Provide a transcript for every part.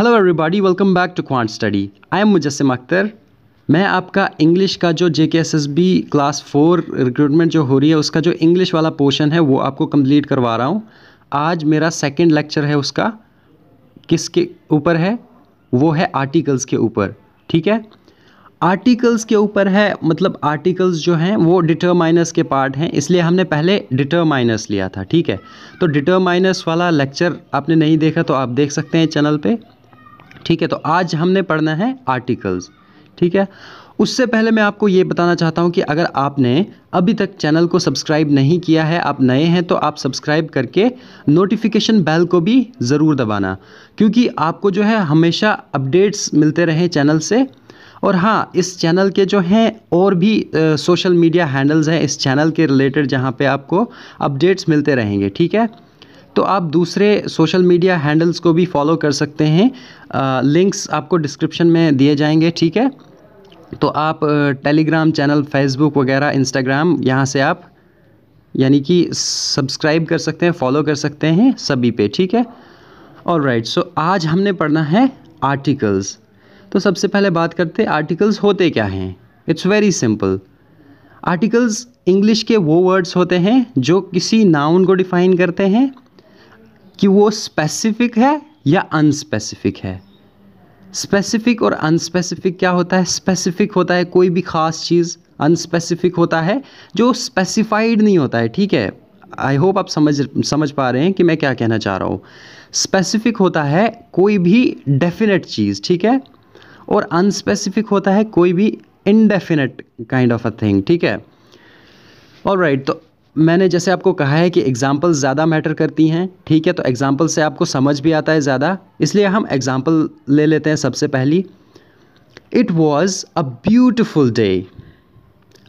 Hello everybody welcome back to quant study I am Mujassam Akhtar मैं आपका English का जो जे क्लास फोर रिक्रूटमेंट जो हो रही है उसका जो इंग्लिश वाला पोर्शन है वो आपको कंप्लीट करवा रहा हूँ आज मेरा सेकंड लेक्चर है उसका किसके ऊपर है वो है आर्टिकल्स के ऊपर ठीक है आर्टिकल्स के ऊपर है मतलब आर्टिकल्स जो हैं वो डिटरमाइनस के पार्ट हैं इसलिए हमने पहले डिटरमाइनस लिया था ठीक है तो डिटरमाइनस वाला लेक्चर आपने नहीं देखा तो आप देख सकते हैं चैनल पे ठीक है तो आज हमने पढ़ना है आर्टिकल्स ठीक है उससे पहले मैं आपको ये बताना चाहता हूँ कि अगर आपने अभी तक चैनल को सब्सक्राइब नहीं किया है आप नए हैं तो आप सब्सक्राइब करके नोटिफिकेशन बेल को भी ज़रूर दबाना क्योंकि आपको जो है हमेशा अपडेट्स मिलते रहे चैनल से और हाँ इस चैनल के जो हैं और भी आ, सोशल मीडिया हैंडल्स हैं इस चैनल के रिलेटेड जहाँ पर आपको अपडेट्स मिलते रहेंगे ठीक है तो आप दूसरे सोशल मीडिया हैंडल्स को भी फॉलो कर सकते हैं लिंक्स आपको डिस्क्रिप्शन में दिए जाएंगे ठीक है तो आप टेलीग्राम चैनल फेसबुक वगैरह इंस्टाग्राम यहाँ से आप यानी कि सब्सक्राइब कर सकते हैं फॉलो कर सकते हैं सभी पे ठीक है और राइट सो आज हमने पढ़ना है आर्टिकल्स तो सबसे पहले बात करते हैं आर्टिकल्स होते क्या हैं it's very simple articles English के वो वर्ड्स होते हैं जो किसी नाउन को डिफाइन करते हैं कि वो स्पेसिफिक है या अनस्पेसिफिक है स्पेसिफिक और अनस्पेसिफिक क्या होता है स्पेसिफिक होता है कोई भी ख़ास चीज़ अनस्पेसिफिक होता है जो स्पेसिफाइड नहीं होता है ठीक है आई होप आप समझ समझ पा रहे हैं कि मैं क्या कहना चाह रहा हूँ स्पेसिफिक होता है कोई भी डेफिनेट चीज़ ठीक है और अनस्पेसिफिक होता है कोई भी indefinite kind of a thing ठीक है और राइट right, तो मैंने जैसे आपको कहा है कि एग्ज़ाम्पल ज़्यादा मैटर करती हैं ठीक है तो एग्ज़ाम्पल से आपको समझ भी आता है ज़्यादा इसलिए हम एग्ज़ाम्पल ले लेते हैं सबसे पहली it was a beautiful day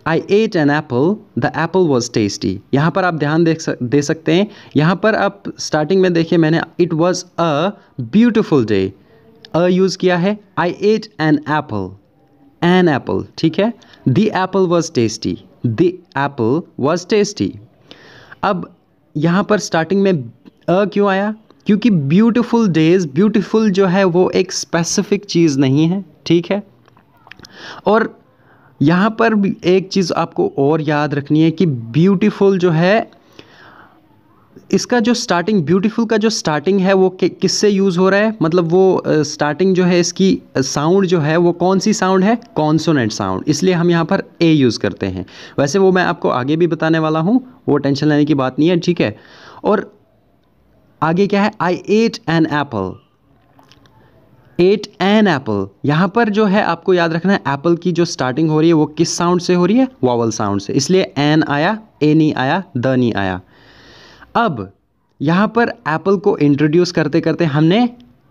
I ate an apple the apple was tasty यहाँ पर आप ध्यान देख सक, दे सकते हैं यहाँ पर आप स्टार्टिंग में देखिए मैंने it was a beautiful day a use किया है I ate an apple an apple ठीक है the apple was tasty the apple was tasty अब यहाँ पर स्टार्टिंग में अ क्यों आया क्योंकि ब्यूटिफुल डेज ब्यूटिफुल जो है वो एक स्पेसिफिक चीज़ नहीं है ठीक है और यहाँ पर भी एक चीज़ आपको और याद रखनी है कि ब्यूटीफुल जो है इसका जो स्टार्टिंग ब्यूटीफुल का जो स्टार्टिंग है वो किससे यूज़ हो रहा है मतलब वो स्टार्टिंग जो है इसकी साउंड जो है वो कौन सी साउंड है कॉन्सोनेंट साउंड इसलिए हम यहाँ पर ए यूज़ करते हैं वैसे वो मैं आपको आगे भी बताने वाला हूँ वो टेंशन लेने की बात नहीं है ठीक है और आगे क्या है I ate an apple ate an apple यहाँ पर जो है आपको याद रखना है एप्पल की जो स्टार्टिंग हो रही है वो किस साउंड से हो रही है वावल साउंड से इसलिए एन आया ए नहीं आया द नहीं आया अब यहाँ पर एप्पल को इंट्रोड्यूस करते करते हमने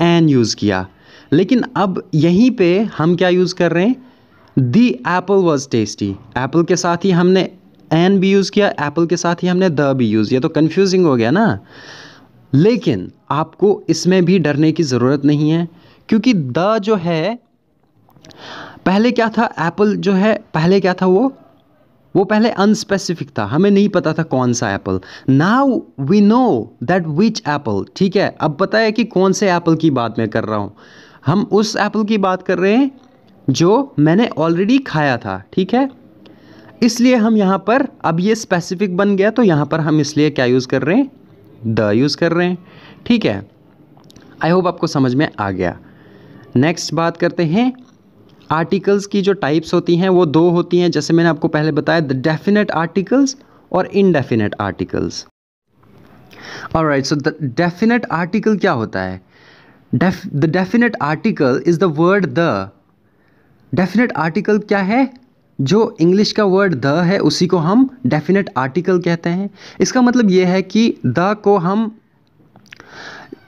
एन यूज़ किया लेकिन अब यहीं पे हम क्या यूज़ कर रहे हैं the apple was tasty apple के साथ ही हमने एन भी यूज़ किया एप्पल के साथ ही हमने द भी यूज़ किया तो कन्फ्यूजिंग हो गया ना लेकिन आपको इसमें भी डरने की ज़रूरत नहीं है क्योंकि द जो है पहले क्या था एप्पल जो है पहले क्या था वो वो पहले अनस्पेसिफिक था हमें नहीं पता था कौन सा apple now we know that which apple ठीक है अब पता है कि कौन से एप्पल की बात मैं कर रहा हूँ हम उस एप्पल की बात कर रहे हैं जो मैंने ऑलरेडी खाया था ठीक है इसलिए हम यहाँ पर अब ये स्पेसिफिक बन गया तो यहाँ पर हम इसलिए क्या यूज़ कर रहे हैं द यूज़ कर रहे हैं ठीक है आई होप आपको समझ में आ गया नेक्स्ट बात करते हैं आर्टिकल्स की जो टाइप्स होती हैं वो दो होती हैं जैसे मैंने आपको पहले बताया द डेफिनेट आर्टिकल्स और इनडेफिनेट आर्टिकल्स और right so the definite article क्या होता है the definite article is the word the definite article क्या है जो इंग्लिश का वर्ड द है उसी को हम डेफिनेट आर्टिकल कहते हैं इसका मतलब यह है कि द को हम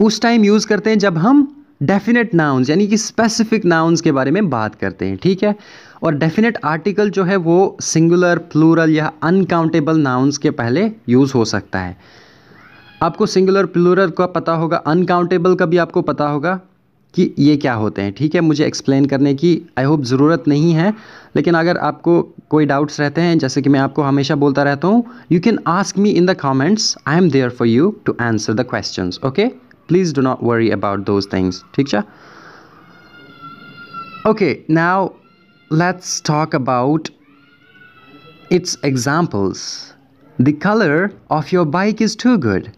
उस टाइम यूज़ करते हैं जब हम डेफिनेट नाउन्स यानी कि स्पेसिफिक नाउन्स के बारे में बात करते हैं ठीक है और डेफिनेट आर्टिकल जो है वो सिंगुलर प्लूरल या अनकाउंटेबल नाउन्स के पहले यूज़ हो सकता है आपको सिंगुलर प्लूरल का पता होगा अनकाउंटेबल का भी आपको पता होगा कि ये क्या होते हैं ठीक है मुझे एक्सप्लेन करने की आई होप ज़रूरत नहीं है लेकिन अगर आपको कोई डाउट्स रहते हैं जैसे कि मैं आपको हमेशा बोलता रहता हूँ you can ask me in the comments I am there for you to answer the question okay please do not worry about those things ठीक okay now let's talk about its examples the color of your bike is too good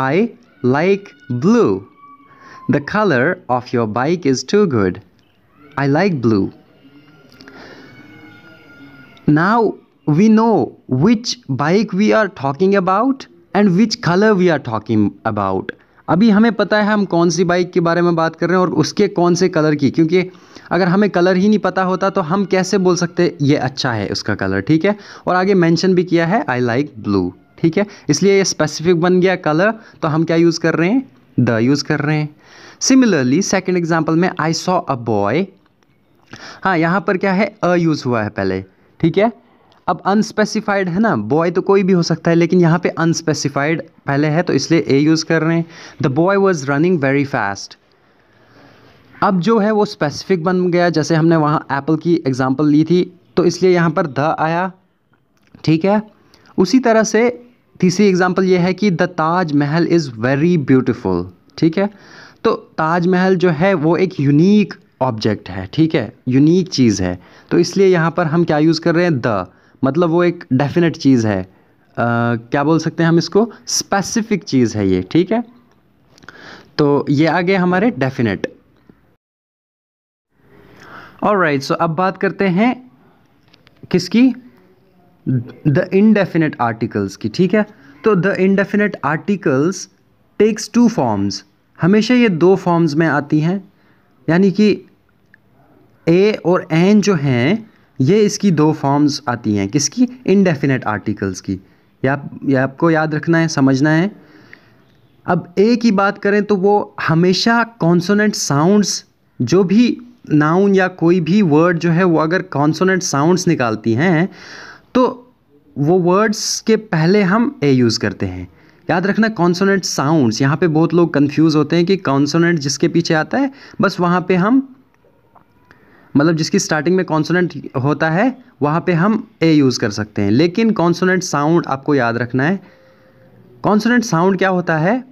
i like blue the color of your bike is too good i like blue now we know which bike we are talking about and which color we are talking about अभी हमें पता है हम कौन सी bike के बारे में बात कर रहे हैं और उसके कौन से कलर की क्योंकि अगर हमें कलर ही नहीं पता होता तो हम कैसे बोल सकते ये अच्छा है उसका कलर ठीक है और आगे मेंशन भी किया है आई लाइक ब्लू ठीक है इसलिए ये स्पेसिफिक बन गया कलर तो हम क्या यूज़ कर रहे हैं द यूज़ कर रहे हैं सिमिलरली सेकेंड एग्जाम्पल में आई सॉ अ बॉय हाँ यहाँ पर क्या है अ यूज़ हुआ है पहले ठीक है अब अनस्पेसिफाइड है ना बॉय तो कोई भी हो सकता है लेकिन यहाँ पे अनस्पेसिफाइड पहले है तो इसलिए ए यूज़ कर रहे हैं the boy was running very fast अब जो है वो स्पेसिफिक बन गया जैसे हमने वहाँ एप्पल की एग्ज़ाम्पल ली थी तो इसलिए यहाँ पर द आया ठीक है उसी तरह से तीसरी एग्ज़ाम्पल ये है कि द ताज महल इज़ वेरी ब्यूटिफुल ठीक है तो ताज महल जो है वो एक यूनिक ऑब्जेक्ट है ठीक है यूनिक चीज़ है तो इसलिए यहाँ पर हम क्या यूज़ कर रहे हैं द मतलब वो एक डेफिनेट चीज़ है Uh, क्या बोल सकते हैं हम इसको स्पेसिफिक चीज़ है ये ठीक है तो ये आ गए हमारे डेफिनेट और राइट सो अब बात करते हैं किसकी द इनडेफिनेट आर्टिकल्स की ठीक है तो the indefinite articles takes two forms हमेशा ये दो फॉर्म्स में आती हैं यानी कि ए और एन जो हैं ये इसकी दो फॉर्म्स आती हैं किसकी इनडेफिनेट आर्टिकल्स की या, या आपको याद रखना है समझना है अब ए की बात करें तो वो हमेशा कॉन्सोनेंट साउंड्स जो भी नाउन या कोई भी वर्ड जो है वो अगर कॉन्सोनेंट साउंड्स निकालती हैं तो वो वर्ड्स के पहले हम ए यूज़ करते हैं याद रखना कॉन्सोनेंट साउंड्स यहाँ पे बहुत लोग कंफ्यूज होते हैं कि कॉन्सोनेंट जिसके पीछे आता है बस वहाँ पे हम मतलब जिसकी स्टार्टिंग में कॉन्सोनेंट होता है वहाँ पे हम ए यूज़ कर सकते हैं लेकिन कॉन्सोनेंट साउंड आपको याद रखना है कॉन्सोनेंट साउंड क्या होता है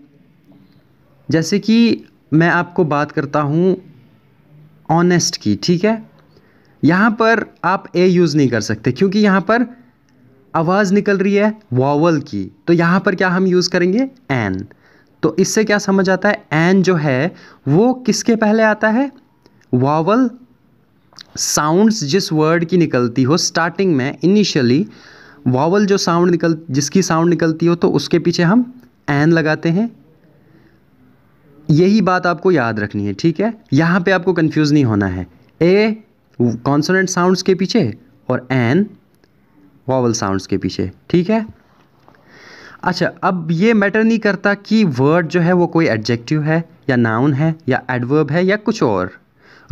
जैसे कि मैं आपको बात करता हूँ ऑनेस्ट की ठीक है यहाँ पर आप ए यूज़ नहीं कर सकते क्योंकि यहाँ पर आवाज़ निकल रही है वॉवल की तो यहाँ पर क्या हम यूज़ करेंगे एन तो इससे क्या समझ आता है एन जो है वो किसके पहले आता है वॉवल साउंड्स जिस वर्ड की निकलती हो स्टार्टिंग में इनिशियली वावल जो साउंड निकल जिसकी साउंड निकलती हो तो उसके पीछे हम एन लगाते हैं यही बात आपको याद रखनी है ठीक है यहाँ पे आपको कंफ्यूज नहीं होना है ए कॉन्सोनेंट साउंड्स के पीछे और एन वावल साउंड्स के पीछे ठीक है अच्छा अब ये मैटर नहीं करता कि वर्ड जो है वो कोई एडजेक्टिव है या नाउन है या एडवर्ब है या कुछ और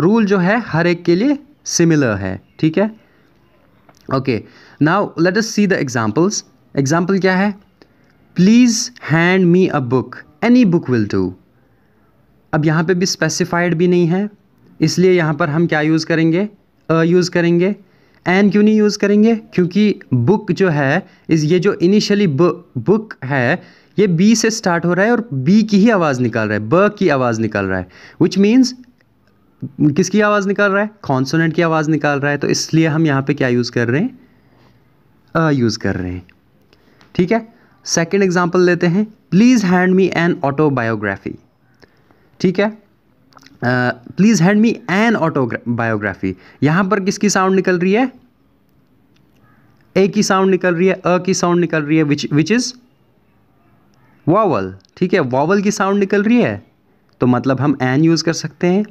रूल जो है हर एक के लिए सिमिलर है ठीक है okay now let us see the examples example क्या है please hand me a book any book will do अब यहाँ पे भी स्पेसिफाइड भी नहीं है इसलिए यहाँ पर हम क्या यूज़ करेंगे अ यूज़ करेंगे एन क्यों नहीं यूज़ करेंगे क्योंकि बुक जो है इस ये जो इनिशियली बुक है ये बी से स्टार्ट हो रहा है और बी की ही आवाज़ निकाल रहा है ब की आवाज़ निकाल रहा है विच मीन्स किसकी आवाज़ निकाल रहा है कॉन्सोनेंट की आवाज़ निकाल रहा है तो इसलिए हम यहाँ पे क्या यूज़ कर रहे हैं अ यूज़ कर रहे हैं ठीक है सेकंड एग्जांपल लेते हैं please hand me an autobiography ठीक है please hand me an autobiography यहाँ पर किसकी साउंड निकल रही है ए की साउंड निकल रही है अ की साउंड निकल रही है विच विच इज़ वॉवल ठीक है वावल की साउंड निकल रही है तो मतलब हम एन यूज़ कर सकते हैं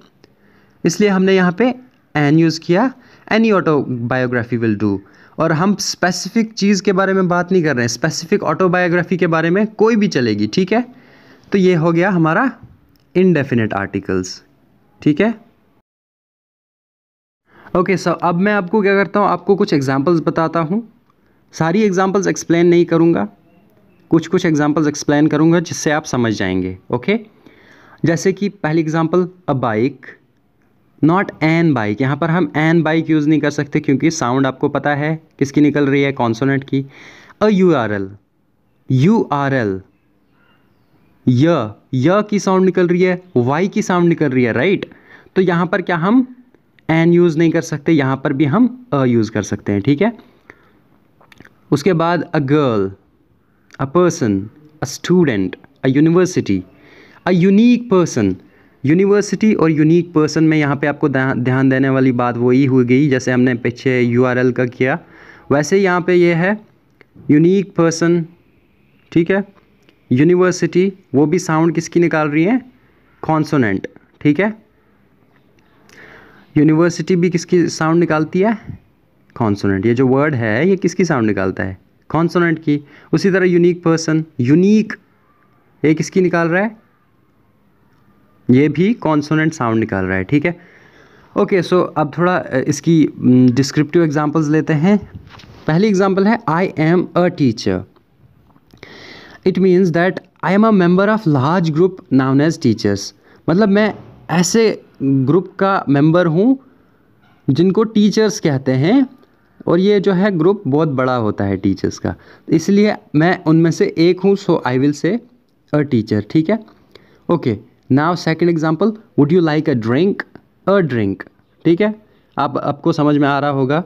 इसलिए हमने यहाँ पे एन यूज़ किया एनी ऑटोबायोग्राफी विल डू और हम स्पेसिफिक चीज़ के बारे में बात नहीं कर रहे हैं स्पेसिफिक ऑटोबायोग्राफी के बारे में कोई भी चलेगी ठीक है तो ये हो गया हमारा इनडेफिनेट आर्टिकल्स ठीक है ओके okay, सर so अब मैं आपको क्या करता हूँ आपको कुछ एग्जांपल्स बताता हूँ सारी एग्जांपल्स एक्सप्लेन नहीं करूँगा कुछ कुछ एग्जांपल्स एक्सप्लेन करूँगा जिससे आप समझ जाएंगे ओके okay? जैसे कि पहली example a bike not an bike यहाँ पर हम एन बाइक यूज़ नहीं कर सकते क्योंकि साउंड आपको पता है किसकी निकल रही है कॉन्सोनेंट की a U R L U R L य की साउंड निकल रही है वाई की साउंड निकल रही है राइट तो यहाँ पर क्या हम एन यूज़ नहीं कर सकते यहाँ पर भी हम अ यूज़ कर सकते हैं ठीक है उसके बाद a girl a person a student a university a unique person university और यूनिक पर्सन में यहाँ पे आपको ध्यान देने वाली बात वही हो गई जैसे हमने पीछे यू का किया वैसे यहाँ पे ये है यूनिक पर्सन ठीक है यूनिवर्सिटी वो भी साउंड किसकी निकाल रही है कॉन्सोनेंट ठीक है यूनिवर्सिटी भी किसकी साउंड निकालती है कॉन्सोनेंट ये जो वर्ड है ये किसकी साउंड निकालता है कॉन्सोनेंट की उसी तरह यूनिक पर्सन यूनिक ये किसकी निकाल रहा है ये भी कॉन्सोनेंट साउंड निकाल रहा है ठीक है ओके सो अब थोड़ा इसकी डिस्क्रिप्टिव एग्जाम्पल्स लेते हैं पहली एग्जाम्पल है I am a teacher it means that I am a member of large group noun as teachers मतलब मैं ऐसे ग्रुप का मेम्बर हूँ जिनको टीचर्स कहते हैं और ये जो है ग्रुप बहुत बड़ा होता है टीचर्स का इसलिए मैं उनमें से एक हूँ सो I will say a teacher ठीक है okay okay. Now second example would you like a drink a drink ठीक है आप आपको समझ में आ रहा होगा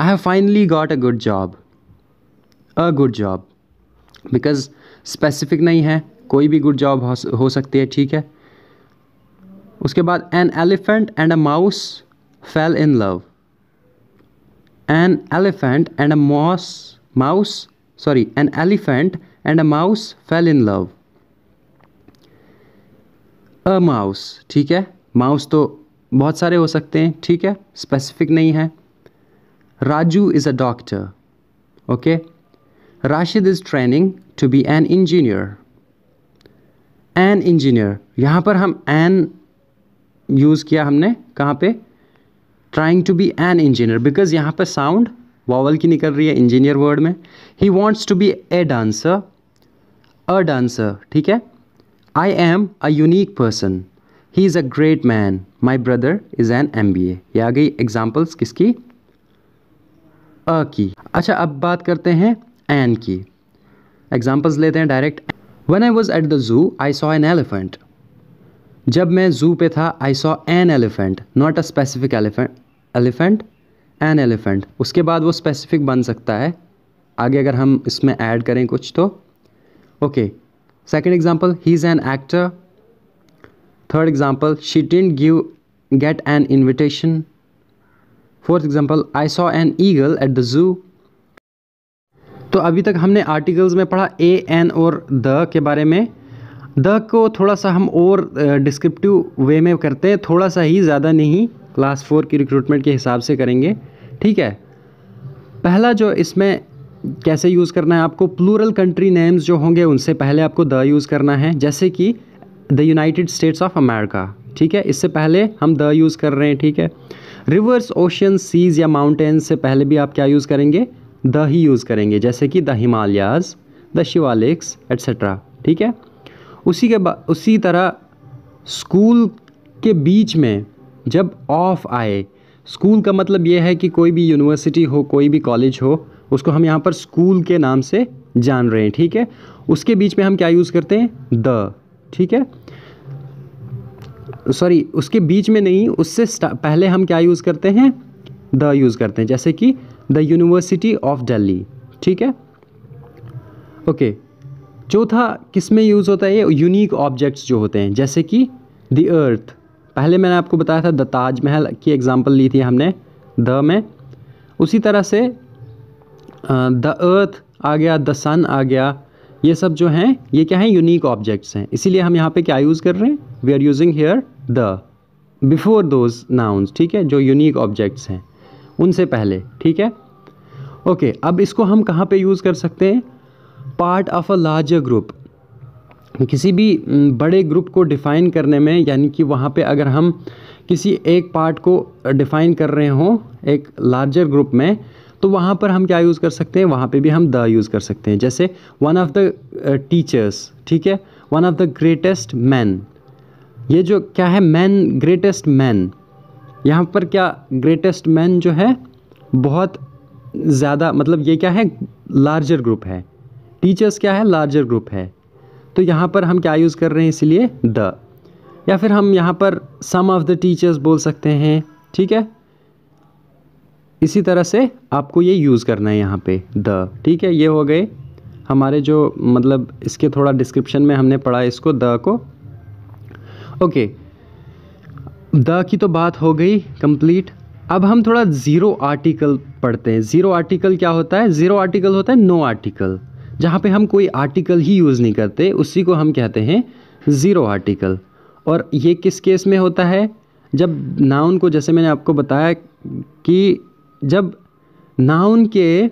I have finally got a good job a good job because specific नहीं है कोई भी गुड जॉब हो सकती है ठीक है उसके बाद an elephant and a mouse fell in love an elephant and a moss mouse sorry an elephant and a mouse fell in love a mouse ठीक है माउस तो बहुत सारे हो सकते हैं ठीक है स्पेसिफिक नहीं है Raju is a doctor okay Rashid is training to be an engineer an engineer यहाँ पर हम एन यूज़ किया हमने कहाँ पे trying to be an engineer because यहाँ पर साउंड वॉवल की निकल रही है इंजीनियर वर्ड में he wants to be a dancer a dancer ठीक है I am a unique person. He is a great man. My brother is an MBA. ये आ गई एग्जाम्पल्स किसकी अ की अच्छा अब बात करते हैं एन की एग्जाम्पल्स लेते हैं direct one I was at the zoo I saw an elephant जब मैं जू पे था I saw an elephant not a specific elephant elephant an elephant उसके बाद वो स्पेसिफिक बन सकता है आगे अगर हम इसमें ऐड करें कुछ तो okay okay. Example he is an actor third example she didn't give get an invitation fourth example I saw an eagle at the zoo तो अभी तक हमने आर्टिकल्स में पढ़ा ए एन और द के बारे में द को थोड़ा सा हम और डिस्क्रिप्टिव वे में करते हैं थोड़ा सा ही ज़्यादा नहीं क्लास फोर की रिक्रूटमेंट के हिसाब से करेंगे ठीक है पहला जो इसमें कैसे यूज़ करना है आपको प्लूरल कंट्री नेम्स जो होंगे उनसे पहले आपको द यूज़ करना है जैसे कि the United States of America ठीक है इससे पहले हम द यूज़ कर रहे हैं ठीक है रिवर्स ओशन सीज या माउंटेन्स से पहले भी आप क्या यूज़ करेंगे द ही यूज़ करेंगे जैसे कि the Himalayas the Shivaliks etcetera ठीक है उसी के बाद उसी तरह स्कूल के बीच में जब ऑफ आए स्कूल का मतलब यह है कि कोई भी यूनिवर्सिटी हो कोई भी कॉलेज हो उसको हम यहाँ पर स्कूल के नाम से जान रहे हैं ठीक है उसके बीच में हम क्या यूज़ करते हैं द ठीक है सॉरी उसके बीच में नहीं उससे पहले हम क्या यूज़ करते हैं द यूज़ करते हैं जैसे कि द यूनिवर्सिटी ऑफ दिल्ली ठीक है ओके चौथा किस में यूज़ होता है ये यूनिक ऑब्जेक्ट्स जो होते हैं जैसे कि द अर्थ पहले मैंने आपको बताया था द ताजमहल की एग्ज़ाम्पल ली थी हमने द में उसी तरह से द अर्थ आ गया द सन आ गया ये सब जो हैं ये क्या हैं यूनिक ऑब्जेक्ट्स हैं इसीलिए हम यहाँ पे क्या यूज़ कर रहे हैं we are using here the before those nouns ठीक है जो यूनिक ऑब्जेक्ट्स हैं उनसे पहले ठीक है ओके okay, अब इसको हम कहाँ पे यूज़ कर सकते हैं part of a larger group किसी भी बड़े ग्रुप को डिफ़ाइन करने में यानी कि वहाँ पे अगर हम किसी एक पार्ट को डिफ़ाइन कर रहे हों एक लार्जर ग्रुप में तो वहाँ पर हम क्या यूज़ कर सकते हैं वहाँ पे भी हम द यूज़ कर सकते हैं जैसे वन ऑफ़ द टीचर्स ठीक है one of the greatest man ये जो क्या है मैन ग्रेटेस्ट मैन यहाँ पर क्या ग्रेटेस्ट मैन जो है बहुत ज़्यादा मतलब ये क्या है लार्जर ग्रुप है टीचर्स क्या है लार्जर ग्रुप है तो यहाँ पर हम क्या यूज़ कर रहे हैं इसलिए द या फिर हम यहाँ पर सम ऑफ़ द टीचर्स बोल सकते हैं ठीक है इसी तरह से आपको ये यूज़ करना है यहाँ पे द ठीक है ये हो गए हमारे जो मतलब इसके थोड़ा डिस्क्रिप्शन में हमने पढ़ा इसको द को ओके द की तो बात हो गई कंप्लीट अब हम थोड़ा ज़ीरो आर्टिकल पढ़ते हैं ज़ीरो आर्टिकल क्या होता है ज़ीरो आर्टिकल होता है नो आर्टिकल जहाँ पे हम कोई आर्टिकल ही यूज़ नहीं करते उसी को हम कहते हैं ज़ीरो आर्टिकल और ये किस केस में होता है जब नाउन को जैसे मैंने आपको बताया कि जब नाउन के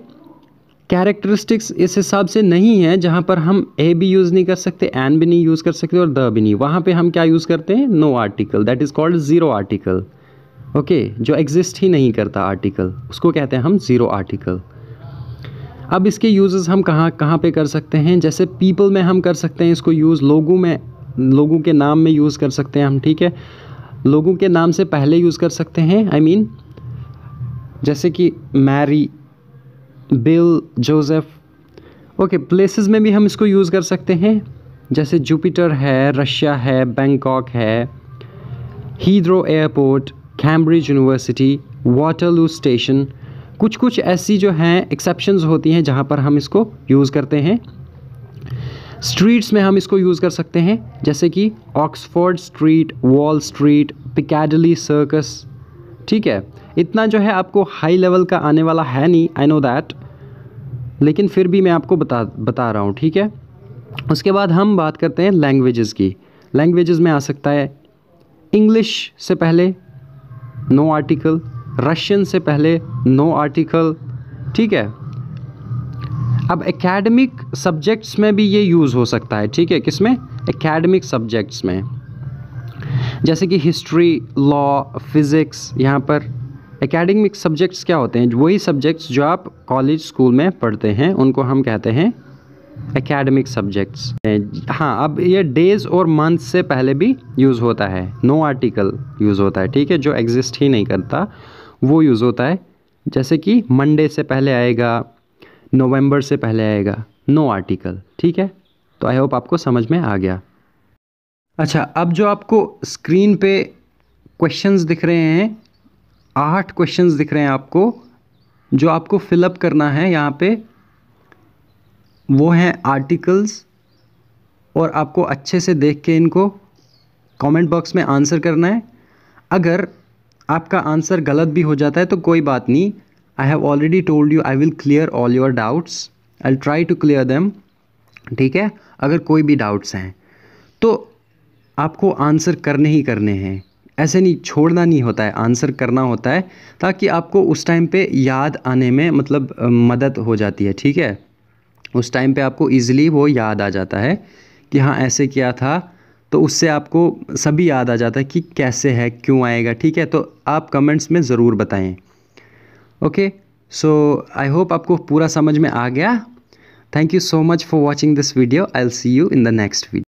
कैरेक्टरिस्टिक्स इस हिसाब से नहीं है जहाँ पर हम ए भी यूज़ नहीं कर सकते एन भी नहीं यूज़ कर सकते और द भी नहीं वहाँ पे हम क्या यूज़ करते हैं no article that is called zero article okay जो एग्जिस्ट ही नहीं करता आर्टिकल उसको कहते हैं हम ज़ीरो आर्टिकल अब इसके यूज़ हम कहाँ कहाँ पर कर सकते हैं जैसे पीपल में हम कर सकते हैं इसको यूज़ लोगों में लोगों के नाम में यूज़ कर सकते हैं हम ठीक है लोगों के नाम से पहले यूज़ कर सकते हैं आई I मीन mean, जैसे कि Mary Bill Joseph okay places में भी हम इसको यूज़ कर सकते हैं जैसे जुपिटर है रशिया है बैंकॉक है Heathrow Airport Cambridge University Waterloo Station कुछ कुछ ऐसी जो हैं एक्सेप्शंस होती हैं जहाँ पर हम इसको यूज़ करते हैं स्ट्रीट्स में हम इसको यूज़ कर सकते हैं जैसे कि Oxford Street Wall Street Piccadilly Circus ठीक है इतना जो है आपको हाई लेवल का आने वाला है नहीं आई नो दैट लेकिन फिर भी मैं आपको बता बता रहा हूँ ठीक है उसके बाद हम बात करते हैं लैंग्वेजेस की लैंग्वेजेस में आ सकता है इंग्लिश से पहले नो आर्टिकल रशियन से पहले नो आर्टिकल ठीक है अब एकेडमिक सब्जेक्ट्स में भी ये यूज़ हो सकता है ठीक है किसमें एकेडमिक सब्जेक्ट्स में जैसे कि हिस्ट्री लॉ फिज़िक्स यहाँ पर एकेडमिक सब्जेक्ट्स क्या होते हैं वही सब्जेक्ट्स जो आप कॉलेज स्कूल में पढ़ते हैं उनको हम कहते हैं एकेडमिक सब्जेक्ट्स हाँ अब ये डेज और मंथ से पहले भी यूज़ होता है नो आर्टिकल यूज़ होता है ठीक है जो एग्जिस्ट ही नहीं करता वो यूज़ होता है जैसे कि मंडे से पहले आएगा नवंबर से पहले आएगा नो आर्टिकल ठीक है तो आई होप आपको समझ में आ गया अच्छा अब जो आपको स्क्रीन पे क्वेश्चंस दिख रहे हैं आठ क्वेश्चंस दिख रहे हैं आपको जो आपको फिलअप करना है यहाँ पे वो हैं आर्टिकल्स और आपको अच्छे से देख के इनको कमेंट बॉक्स में आंसर करना है अगर आपका आंसर गलत भी हो जाता है तो कोई बात नहीं I have already told you I will clear all your doubts I try to clear them ठीक है अगर कोई भी डाउट्स हैं तो आपको आंसर करने ही करने हैं ऐसे नहीं छोड़ना नहीं होता है आंसर करना होता है ताकि आपको उस टाइम पे याद आने में मतलब मदद हो जाती है ठीक है उस टाइम पे आपको ईज़िली वो याद आ जाता है कि हाँ ऐसे किया था तो उससे आपको सभी याद आ जाता है कि कैसे है क्यों आएगा ठीक है तो आप कमेंट्स में ज़रूर बताएं ओके सो आई होप आपको पूरा समझ में आ गया thank you so much for watching this video I'll see you in the next video